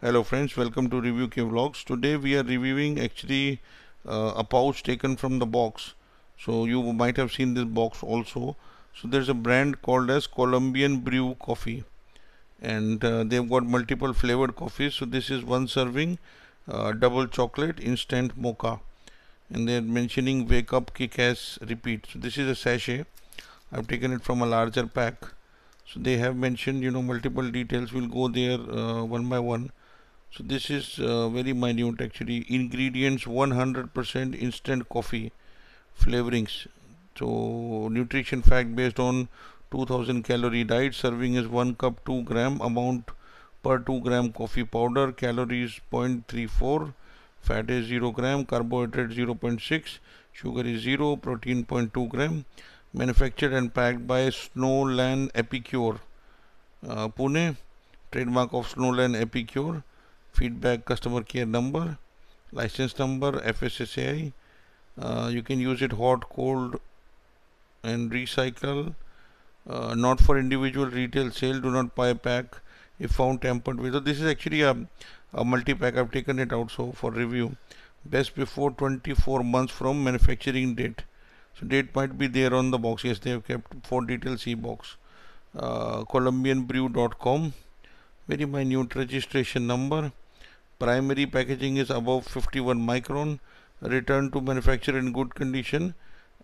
hello friends welcome to review k vlogs today we are reviewing actually uh, a pouch taken from the box so you might have seen this box also so there's a brand called as colombian brew coffee and uh, they've got multiple flavored coffees so this is one serving uh, double chocolate instant mocha and they're mentioning wake up kick ass repeat so this is a sachet i've taken it from a larger pack so they have mentioned you know multiple details we'll go there uh, one by one so this is uh, very minute actually ingredients 100% instant coffee flavorings so nutrition fact based on 2000 calorie diet serving is 1 cup 2 gram amount per 2 gram coffee powder calories 0.34 fat is 0 gram carbohydrate 0.6 sugar is 0 protein 0.2 gram manufactured and packed by Snowland Epicure uh, Pune trademark of Snowland Epicure feedback customer care number license number FSSAI uh, you can use it hot cold and recycle uh, not for individual retail sale do not buy pack if found tampered with so this is actually a, a multi-pack I've taken it also for review best before 24 months from manufacturing date so date might be there on the box yes they have kept for details e-box uh, colombianbrew.com very minute registration number Primary packaging is above 51 micron. Return to manufacturer in good condition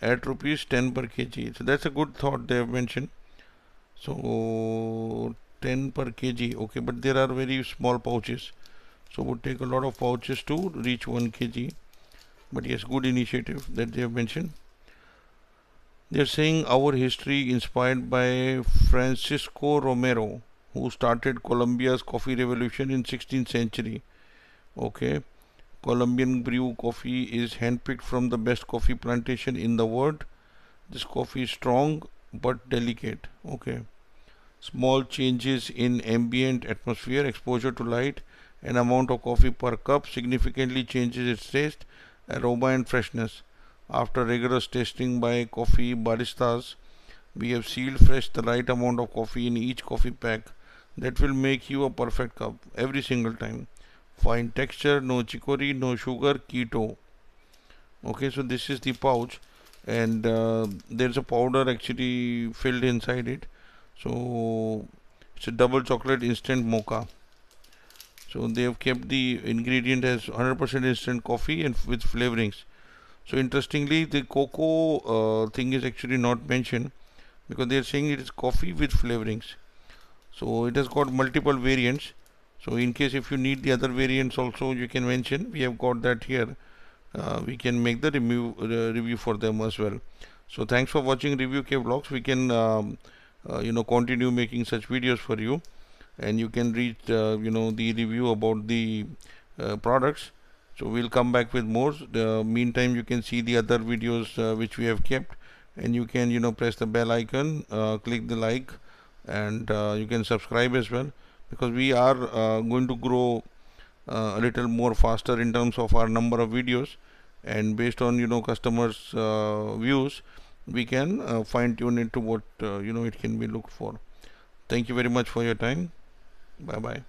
at rupees 10 per kg. So that's a good thought they have mentioned. So 10 per kg. Okay, but there are very small pouches. So would take a lot of pouches to reach 1 kg. But yes, good initiative that they have mentioned. They are saying our history inspired by Francisco Romero who started Colombia's coffee revolution in 16th century okay Colombian brew coffee is handpicked from the best coffee plantation in the world this coffee is strong but delicate okay small changes in ambient atmosphere exposure to light and amount of coffee per cup significantly changes its taste aroma and freshness after rigorous testing by coffee baristas we have sealed fresh the right amount of coffee in each coffee pack that will make you a perfect cup every single time fine texture no chicory no sugar keto okay so this is the pouch and uh, there's a powder actually filled inside it so it's a double chocolate instant mocha so they have kept the ingredient as 100% instant coffee and with flavorings so interestingly the cocoa uh, thing is actually not mentioned because they are saying it is coffee with flavorings so it has got multiple variants so in case if you need the other variants also you can mention we have got that here. Uh, we can make the review, uh, review for them as well. So thanks for watching Review K Vlogs. We can um, uh, you know continue making such videos for you and you can read uh, you know the review about the uh, products. So we'll come back with more. The meantime you can see the other videos uh, which we have kept and you can you know press the bell icon click the like and you can subscribe as well because we are uh, going to grow uh, a little more faster in terms of our number of videos and based on you know customers uh, views we can uh, fine tune it to what uh, you know it can be looked for thank you very much for your time bye bye